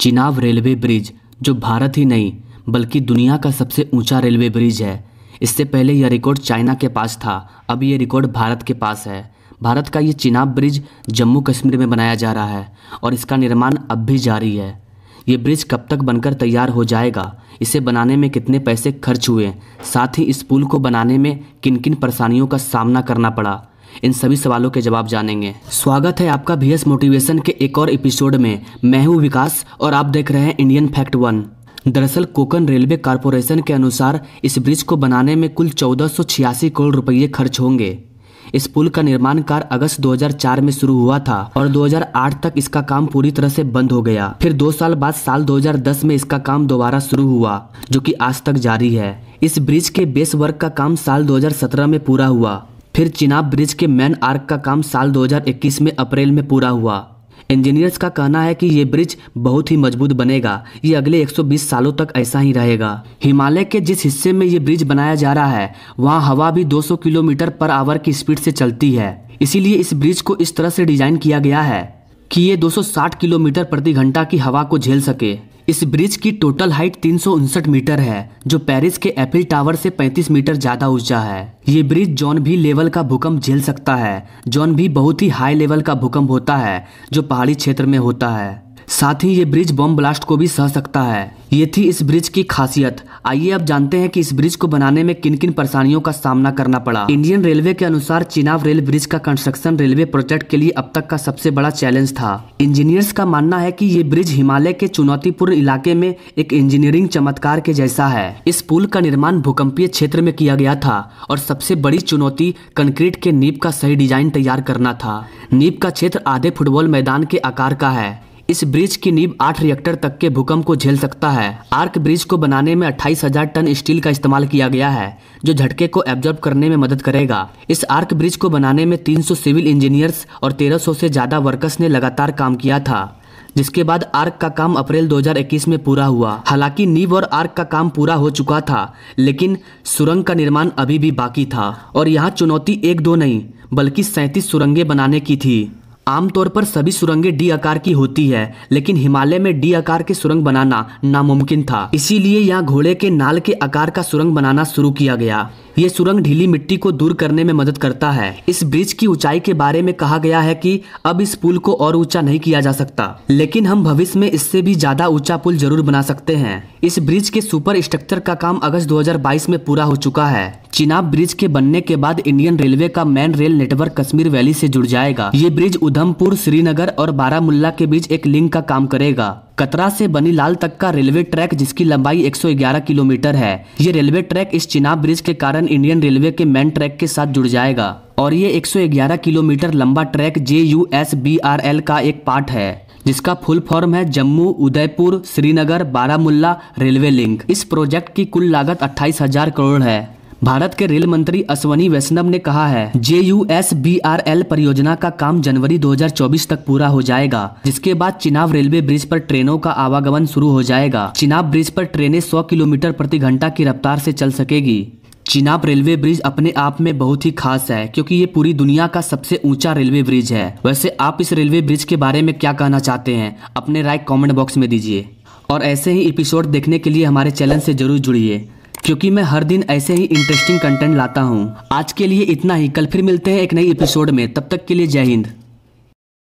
Chenab railway bridge जो भारत ही नहीं बल्कि दुनिया का सबसे ऊंचा रेलवे ब्रिज है इससे पहले यह रिकॉर्ड चाइना के पास था अब यह रिकॉर्ड भारत के पास है भारत का ये चिनाब ब्रिज जम्मू कश्मीर में बनाया जा रहा है और इसका निर्माण अब भी जारी है ये ब्रिज कब तक बनकर तैयार हो जाएगा इसे बनाने में कितने पैसे खर्च हुए साथ ही इस पुल को बनाने में किन किन परेशानियों का सामना करना पड़ा इन सभी सवालों के जवाब जानेंगे स्वागत है आपका भी मोटिवेशन के एक और एपिसोड में मैं हूँ विकास और आप देख रहे हैं इंडियन फैक्ट वन दरअसल कोकन रेलवे कारपोरेशन के अनुसार इस ब्रिज को बनाने में कुल चौदह करोड़ रुपये खर्च होंगे इस पुल का निर्माण कार्य अगस्त 2004 में शुरू हुआ था और 2008 तक इसका काम पूरी तरह से बंद हो गया फिर दो साल बाद साल 2010 में इसका काम दोबारा शुरू हुआ जो कि आज तक जारी है इस ब्रिज के बेस वर्क का काम साल 2017 में पूरा हुआ फिर चिनाब ब्रिज के मैन आर्क का काम साल 2021 में अप्रैल में पूरा हुआ इंजीनियर्स का कहना है कि ये ब्रिज बहुत ही मजबूत बनेगा ये अगले 120 सालों तक ऐसा ही रहेगा हिमालय के जिस हिस्से में ये ब्रिज बनाया जा रहा है वहाँ हवा भी 200 किलोमीटर पर आवर की स्पीड से चलती है इसीलिए इस ब्रिज को इस तरह से डिजाइन किया गया है कि ये 260 किलोमीटर प्रति घंटा की हवा को झेल सके इस ब्रिज की टोटल हाइट तीन मीटर है जो पेरिस के एफिल टावर से 35 मीटर ज्यादा ऊंचा है ये ब्रिज जॉन भी लेवल का भूकंप झेल सकता है जॉन भी बहुत ही हाई लेवल का भूकंप होता है जो पहाड़ी क्षेत्र में होता है साथ ही ये ब्रिज बम ब्लास्ट को भी सह सकता है ये थी इस ब्रिज की खासियत आइए अब जानते हैं कि इस ब्रिज को बनाने में किन किन परेशानियों का सामना करना पड़ा इंडियन रेलवे के अनुसार चिनाव रेल ब्रिज का कंस्ट्रक्शन रेलवे प्रोजेक्ट के लिए अब तक का सबसे बड़ा चैलेंज था इंजीनियर्स का मानना है कि ये ब्रिज हिमालय के चुनौतीपूर्ण इलाके में एक इंजीनियरिंग चमत्कार के जैसा है इस पुल का निर्माण भूकंपीय क्षेत्र में किया गया था और सबसे बड़ी चुनौती कंक्रीट के नीब का सही डिजाइन तैयार करना था नीब का क्षेत्र आधे फुटबॉल मैदान के आकार का है इस ब्रिज की नींव आठ रिएक्टर तक के भूकंप को झेल सकता है आर्क ब्रिज को बनाने में अट्ठाईस हजार टन स्टील का इस्तेमाल किया गया है जो झटके को एब्जॉर्ब करने में मदद करेगा इस आर्क ब्रिज को बनाने में 300 सिविल इंजीनियर्स और 1300 से ज्यादा वर्कर्स ने लगातार काम किया था जिसके बाद आर्क का काम अप्रैल 2021 में पूरा हुआ हालांकि नीव और आर्क का काम पूरा हो चुका था लेकिन सुरंग का निर्माण अभी भी बाकी था और यहाँ चुनौती एक दो नहीं बल्कि सैंतीस सुरंगें बनाने की थी आमतौर पर सभी सुरंगें डी आकार की होती है लेकिन हिमालय में डी आकार की सुरंग बनाना नामुमकिन था इसीलिए यहाँ घोड़े के नाल के आकार का सुरंग बनाना शुरू किया गया ये सुरंग ढीली मिट्टी को दूर करने में मदद करता है इस ब्रिज की ऊंचाई के बारे में कहा गया है कि अब इस पुल को और ऊंचा नहीं किया जा सकता लेकिन हम भविष्य में इससे भी ज्यादा ऊंचा पुल जरूर बना सकते हैं इस ब्रिज के सुपर स्ट्रक्चर का काम अगस्त 2022 में पूरा हो चुका है चिनाब ब्रिज के बनने के बाद इंडियन रेलवे का main rail network Kashmir valley से जुड़ जाएगा ये ब्रिज उधमपुर श्रीनगर और बारामुल्ला के बीच एक लिंक का काम करेगा कतरा से बनी लाल तक का रेलवे ट्रैक जिसकी लंबाई 111 किलोमीटर है ये रेलवे ट्रैक इस चिनाब ब्रिज के कारण इंडियन रेलवे के मेन ट्रैक के साथ जुड़ जाएगा और ये 111 किलोमीटर लंबा track J U S B R L का एक पार्ट है जिसका फुल फॉर्म है जम्मू उदयपुर श्रीनगर बारामुल्ला रेलवे लिंक इस प्रोजेक्ट की कुल लागत अट्ठाईस हजार करोड़ है भारत के रेल मंत्री अश्वनी वैष्णव ने कहा है J U S B R L परियोजना का काम जनवरी 2024 तक पूरा हो जाएगा जिसके बाद चिनाब रेलवे ब्रिज पर ट्रेनों का आवागमन शुरू हो जाएगा चिनाब ब्रिज पर ट्रेनें 100 किलोमीटर प्रति घंटा की रफ्तार से चल सकेगी चिनाब रेलवे ब्रिज अपने आप में बहुत ही खास है क्योंकि ये पूरी दुनिया का सबसे ऊंचा रेलवे ब्रिज है वैसे आप इस रेलवे ब्रिज के बारे में क्या कहना चाहते हैं अपने राय कमेंट बॉक्स में दीजिए और ऐसे ही एपिसोड देखने के लिए हमारे चैनल से जरूर जुड़िए क्योंकि मैं हर दिन ऐसे ही इंटरेस्टिंग कंटेंट लाता हूँ आज के लिए इतना ही कल फिर मिलते हैं एक नई एपिसोड में तब तक के लिए जय हिंद